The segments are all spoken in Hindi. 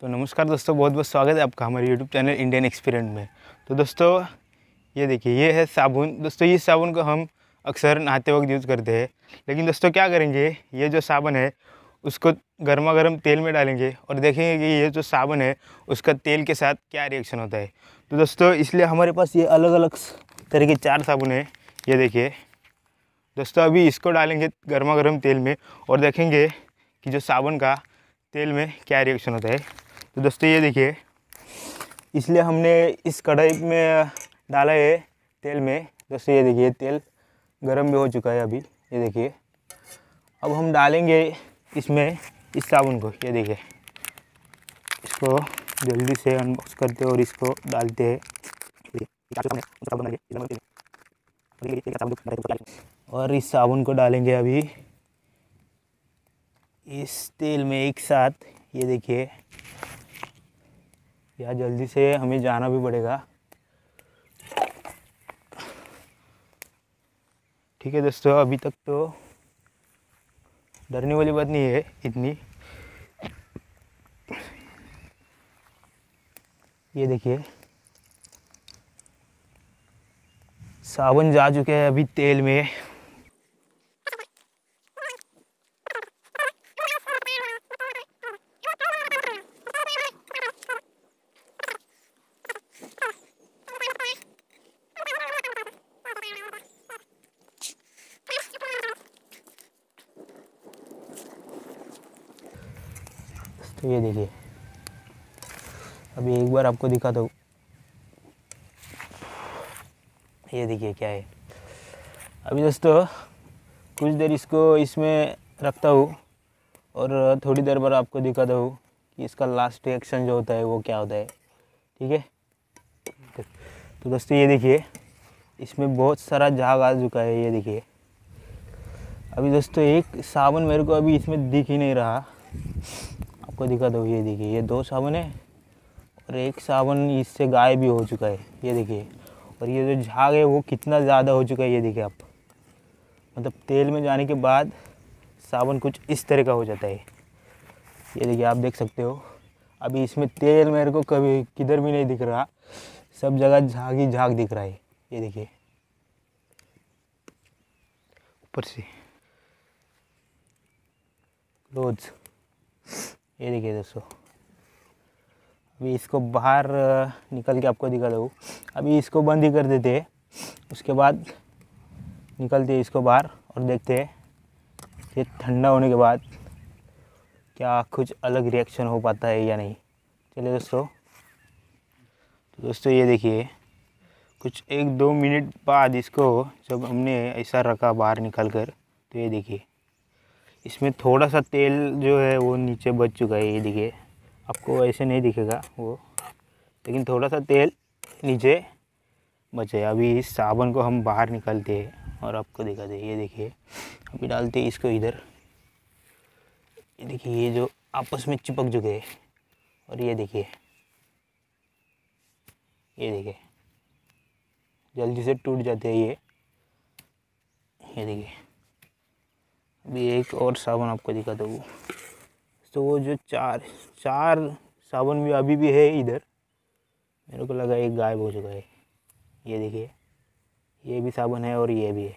तो नमस्कार दोस्तों बहुत बहुत स्वागत है आपका हमारे यूट्यूब चैनल इंडियन एक्सपीरियंट में तो दोस्तों ये देखिए ये है साबुन दोस्तों ये साबुन को हम अक्सर नहाते वक्त यूज़ करते हैं लेकिन दोस्तों क्या करेंगे ये जो साबुन है उसको गर्मा गर्म तेल में डालेंगे और देखेंगे कि ये जो साबुन है उसका तेल के साथ क्या रिएक्शन होता है तो दोस्तों इसलिए हमारे पास ये अलग अलग तरह के चार साबुन है ये देखिए दोस्तों अभी इसको डालेंगे गर्मा गर्म तेल में और देखेंगे कि जो साबुन का तेल में क्या रिएक्शन होता है तो दोस्तों ये देखिए इसलिए हमने इस कढ़ाई में डाला है तेल में दोस्तों ये देखिए तेल गर्म भी हो चुका है अभी ये देखिए अब हम डालेंगे इसमें इस साबुन को ये देखिए इसको जल्दी से अनबॉक्स करते हैं और इसको डालते हैं और इस साबुन को डालेंगे अभी इस तेल में एक साथ ये देखिए यार जल्दी से हमें जाना भी पड़ेगा ठीक है दोस्तों अभी तक तो डरने वाली बात नहीं है इतनी ये देखिए सावन जा चुके हैं अभी तेल में तो ये देखिए अभी एक बार आपको दिखाता हूँ ये देखिए क्या है अभी दोस्तों कुछ देर इसको इसमें रखता हूँ और थोड़ी देर बाद आपको दिखाता हूँ कि इसका लास्ट रिएक्शन जो होता है वो क्या होता है ठीक है तो दोस्तों ये देखिए इसमें बहुत सारा झाग आ चुका है ये देखिए अभी दोस्तों एक साबुन मेरे को अभी इसमें दिख ही नहीं रहा आपको दिखा दो ये देखिए ये दो साबुन है और एक साबुन इससे गायब भी हो चुका है ये देखिए और ये जो झाग है वो कितना ज़्यादा हो चुका है ये देखिए आप मतलब तेल में जाने के बाद साबुन कुछ इस तरह का हो जाता है ये देखिए आप देख सकते हो अभी इसमें तेल मेरे को कभी किधर भी नहीं दिख रहा सब जगह झाग ही झाग दिख रहा है ये देखिए ऊपर से क्लोज ये देखिए दोस्तों अभी इसको बाहर निकल के आपको दिखा दो अभी इसको बंद ही कर देते हैं उसके बाद निकलते हैं इसको बाहर और देखते हैं ये ठंडा होने के बाद क्या कुछ अलग रिएक्शन हो पाता है या नहीं चलिए दोस्तों तो दोस्तों ये देखिए कुछ एक दो मिनट बाद इसको जब हमने ऐसा रखा बाहर निकल कर तो ये देखिए इसमें थोड़ा सा तेल जो है वो नीचे बच चुका है ये देखिए आपको ऐसे नहीं दिखेगा वो लेकिन थोड़ा सा तेल नीचे बचे अभी इस साबन को हम बाहर निकालते हैं और आपको दिखाते हैं ये देखिए अभी डालते हैं इसको इधर ये देखिए ये जो आपस में चिपक चुके हैं और ये देखिए ये देखिए जल्दी से टूट जाते हैं ये ये देखिए अभी एक और साबुन आपको दिखा दो वो तो वो जो चार चार साबुन भी अभी भी है इधर मेरे को लगा एक गायब हो चुका है ये देखिए ये भी साबुन है और ये भी है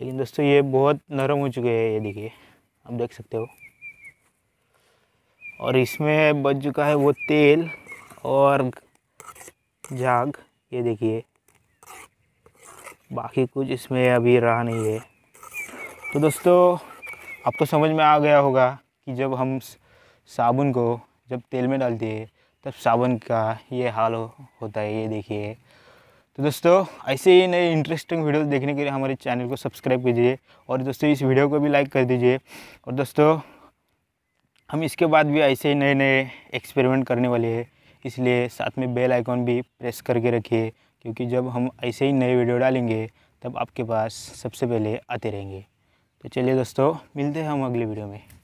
लेकिन दोस्तों ये बहुत नरम हो चुके हैं ये देखिए आप देख सकते हो और इसमें बच चुका है वो तेल और झाग ये देखिए बाकी कुछ इसमें अभी रहा नहीं है तो दोस्तों आपको समझ में आ गया होगा कि जब हम साबुन को जब तेल में डालते हैं तब साबुन का ये हाल हो, होता है ये देखिए तो दोस्तों ऐसे ही नए इंटरेस्टिंग वीडियोस देखने के लिए हमारे चैनल को सब्सक्राइब कीजिए और दोस्तों इस वीडियो को भी लाइक कर दीजिए और दोस्तों हम इसके बाद भी ऐसे ही नए नए एक्सपेरिमेंट करने वाले हैं इसलिए साथ में बेल आइकॉन भी प्रेस करके रखिए क्योंकि जब हम ऐसे ही नए वीडियो डालेंगे तब आपके पास सबसे पहले आते रहेंगे तो चलिए दोस्तों मिलते हैं हम अगली वीडियो में